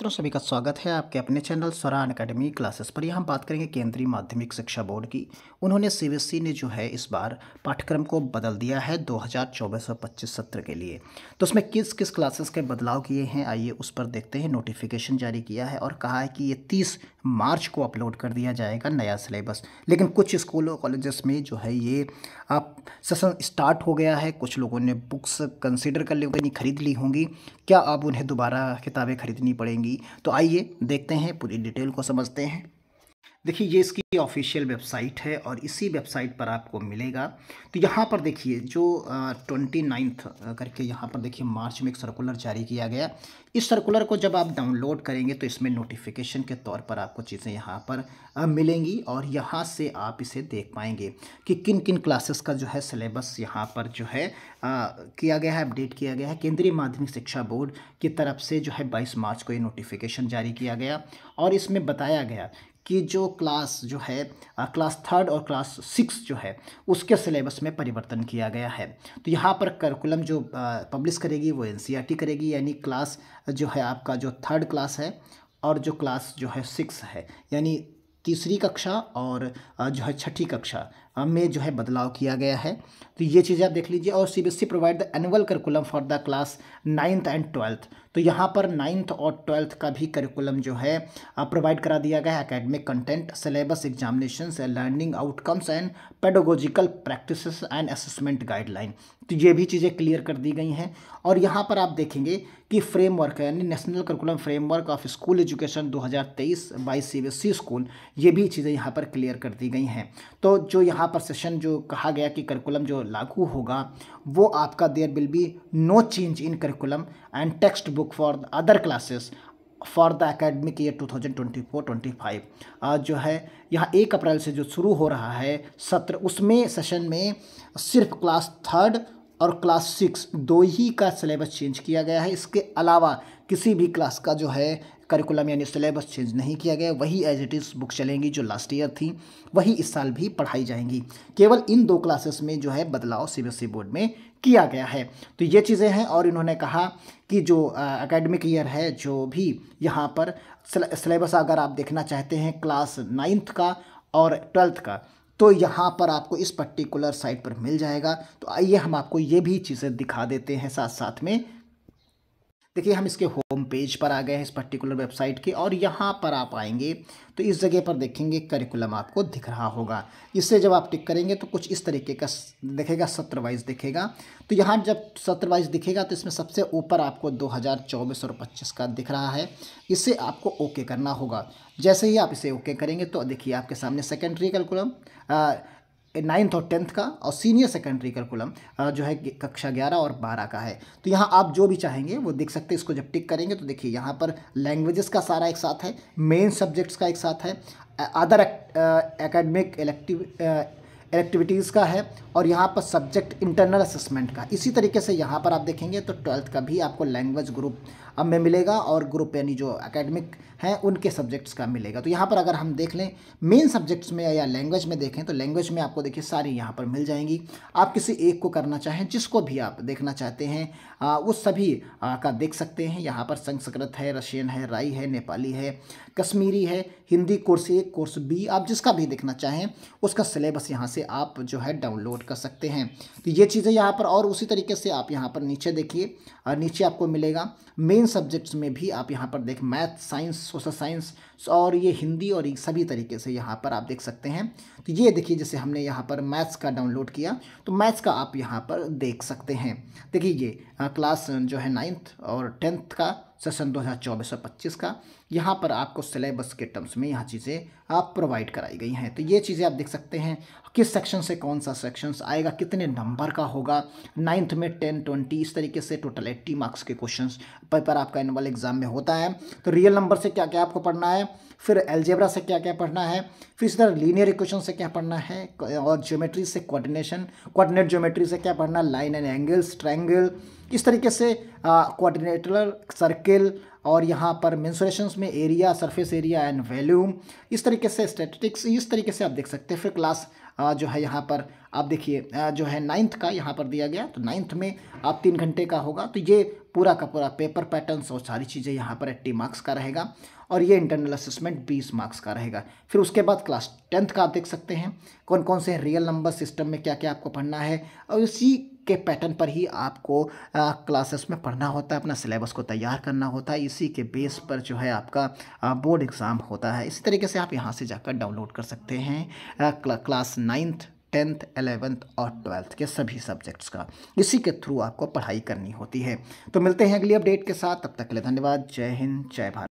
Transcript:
मित्रों सभी का स्वागत है आपके अपने चैनल स्वरान अकेडमी क्लासेस पर यहाँ बात करेंगे केंद्रीय माध्यमिक शिक्षा बोर्ड की उन्होंने सीबीएसई e ने जो है इस बार पाठ्यक्रम को बदल दिया है दो हज़ार चौबीस पच्चीस सत्र के लिए तो उसमें किस किस क्लासेस के बदलाव किए हैं आइए उस पर देखते हैं नोटिफिकेशन जारी किया है और कहा है कि ये तीस मार्च को अपलोड कर दिया जाएगा नया सिलेबस लेकिन कुछ स्कूलों कॉलेजेस में जो है ये आप सेशन स्टार्ट हो गया है कुछ लोगों ने बुक्स कंसिडर कर ली होंगी खरीद ली होंगी क्या अब उन्हें दोबारा किताबें खरीदनी पड़ेंगी होगी तो आइए देखते हैं पूरी डिटेल को समझते हैं देखिए ये इसकी ऑफिशियल वेबसाइट है और इसी वेबसाइट पर आपको मिलेगा तो यहाँ पर देखिए जो ट्वेंटी नाइन्थ करके यहाँ पर देखिए मार्च में एक सर्कुलर जारी किया गया इस सर्कुलर को जब आप डाउनलोड करेंगे तो इसमें नोटिफिकेशन के तौर पर आपको चीज़ें यहाँ पर मिलेंगी और यहाँ से आप इसे देख पाएंगे कि किन किन क्लासेस का जो है सिलेबस यहाँ पर जो है आ, किया गया है अपडेट किया गया है केंद्रीय माध्यमिक शिक्षा बोर्ड की तरफ से जो है बाईस मार्च को ये नोटिफिकेशन जारी किया गया और इसमें बताया गया कि जो क्लास जो है क्लास थर्ड और क्लास सिक्स जो है उसके सिलेबस में परिवर्तन किया गया है तो यहाँ पर करिकुलम जो पब्लिश करेगी वो एन e करेगी यानी क्लास जो है आपका जो थर्ड क्लास है और जो क्लास जो है सिक्स है यानी तीसरी कक्षा और जो है छठी कक्षा में जो है बदलाव किया गया है तो ये चीज़ें आप देख लीजिए और C B S provide the annual curriculum for the class ninth and twelfth तो यहाँ पर नाइन्थ और ट्वेल्थ का भी करिकुलम जो है प्रोवाइड करा दिया गया है academic content syllabus examination learning outcomes and pedagogical practice and assessment guideline तो ये भी चीज़ें क्लियर कर दी गई हैं और यहाँ पर आप देखेंगे कि फ्रेमवर्क यानी national curriculum framework of school education 2023 by C school ये भी चीज़ें यहाँ पर क्लियर कर दी गई हैं तो जो यहाँ यहाँ पर सेशन जो कहा गया कि करिकुलम जो लागू होगा वो आपका there will be no change in curriculum and text book for other classes for the academic year 2024-25 जो है यहाँ एक अप्रैल से जो शुरू हो रहा है सत्र उसमें सेशन में सिर्फ क्लास थर्ड और क्लास सिक्स दो ही का सिलेबस चेंज किया गया है इसके अलावा किसी भी क्लास का जो है करिकुलम यानी सिलेबस चेंज नहीं किया गया वही एज इट इज़ बुक चलेंगी जो लास्ट ईयर थी वही इस साल भी पढ़ाई जाएंगी केवल इन दो क्लासेस में जो है बदलाव ई बोर्ड e में किया गया है तो ये चीज़ें हैं और इन्होंने कहा कि जो अकेडमिक ईयर है जो भी यहाँ पर सिलेबस अगर आप देखना चाहते हैं क्लास नाइन्थ का और ट्वेल्थ का तो यहाँ पर आपको इस पर्टिकुलर साइट पर मिल जाएगा तो आइए हम आपको ये भी चीज़ें दिखा देते हैं साथ साथ में देखिए हम इसके होम पेज पर आ गए हैं इस पर्टिकुलर वेबसाइट के और यहाँ पर आप आएंगे तो इस जगह पर देखेंगे करिकुलम आपको दिख रहा होगा इससे जब आप टिक करेंगे तो कुछ इस तरीके का दिखेगा सत्र वाइज दिखेगा तो यहाँ जब सत्र वाइज दिखेगा तो इसमें सबसे ऊपर आपको चौबीस और पच्चीस का दिख रहा है इससे आपको ओके करना होगा जैसे ही आप इसे ओके करेंगे तो देखिए आपके सामने सेकेंडरी करिकुलम नाइन्थ और टेंथ का और सीनियर सेकेंडरी करिकुलम जो है कक्षा ग्यारह और बारह का है तो यहाँ आप जो भी चाहेंगे वो देख सकते हैं इसको जब टिक करेंगे तो देखिए यहाँ पर लैंग्वेजेस का सारा एक साथ है मेन सब्जेक्ट्स का एक साथ है अदर एकेडमिक इलेक्टिव एक्टिविटीज़ का है और यहाँ पर सब्जेक्ट इंटरनल असेसमेंट का इसी तरीके से यहाँ पर आप देखेंगे तो ट्वेल्थ का भी आपको लैंग्वेज ग्रुप अब में मिलेगा और ग्रुप यानी जो अकेडमिक हैं उनके सब्जेक्ट्स का मिलेगा तो यहाँ पर अगर हम देख लें मेन सब्जेक्ट्स में या लैंग्वेज में देखें तो लैंग्वेज में आपको देखिए सारी यहाँ पर मिल जाएंगी आप किसी एक को करना चाहें जिसको भी आप देखना चाहते हैं वो सभी का देख सकते हैं यहाँ पर संस्कृत है रशियन है राई है नेपाली है कश्मीरी है Hindi course A course B आप जिसका भी देखना चाहें उसका सिलेबस यहाँ से आप जो है डाउनलोड कर सकते हैं तो ये चीज़ें यहाँ पर और उसी तरीके से आप यहाँ पर नीचे देखिए और नीचे आपको मिलेगा मेन सब्जेक्ट्स में भी आप यहाँ पर देख मैथ साइंस सोशल साइंस और ये हिंदी और सभी तरीके से यहाँ पर आप देख सकते हैं तो ये देखिए जैसे हमने यहाँ पर मैथ्स का डाउनलोड किया तो मैथ्स का आप यहाँ पर देख सकते हैं देखिए ये क्लास जो है नाइन्थ और टेंथ का सेशन 2024 और 25 का यहाँ पर आपको सिलेबस के टर्म्स में यहाँ चीज़ें आप प्रोवाइड कराई गई हैं तो ये चीज़ें आप देख सकते हैं किस सेक्शन से कौन सा सेक्शन आएगा कितने नंबर का होगा नाइन्थ में टेन ट्वेंटी इस तरीके से टोटल एट्टी मार्क्स के क्वेश्चन पेपर आपका एनुअल एग्जाम में होता है तो रियल नंबर से क्या क्या आपको पढ़ना है फिर एल्जेब्रा से क्या क्या पढ़ना है फिर इसी तरह लीनियर इक्वेशन से क्या पढ़ना है और ज्योमेट्री से कोऑर्डिनेशन कोऑर्डिनेट ज्योमेट्री से क्या पढ़ना लाइन एंड एंगल्स ट्रायंगल किस तरीके से कोऑर्डिनेटर सर्किल और यहाँ पर मेंसुरेशंस में area surface area and volume इस तरीके से स्टेटिक्स इस तरीके से आप देख सकते हैं फिर क्लास जो है यहाँ पर आप देखिए जो है नाइन्थ का यहाँ पर दिया गया तो नाइन्थ में आप तीन घंटे का होगा तो ये पूरा का पूरा पेपर पैटर्न और सारी चीज़ें यहाँ पर एट्टी मार्क्स का रहेगा और ये इंटरनल असेसमेंट बीस मार्क्स का रहेगा फिर उसके बाद क्लास टेंथ का आप देख सकते हैं कौन कौन से रियल नंबर सिस्टम में क्या क्या आपको पढ़ना है और इसी के पैटर्न पर ही आपको क्लासेस में पढ़ना होता है अपना सिलेबस को तैयार करना होता है इसी के बेस पर जो है आपका बोर्ड एग्ज़ाम होता है इसी तरीके से आप यहाँ से जाकर डाउनलोड कर सकते हैं क्लास नाइन्थ टेंथ एलेवेंथ और ट्वेल्थ के सभी सब्जेक्ट्स का इसी के थ्रू आपको पढ़ाई करनी होती है तो मिलते हैं अगली अपडेट के साथ तब तक के लिए धन्यवाद जय हिंद जय भारत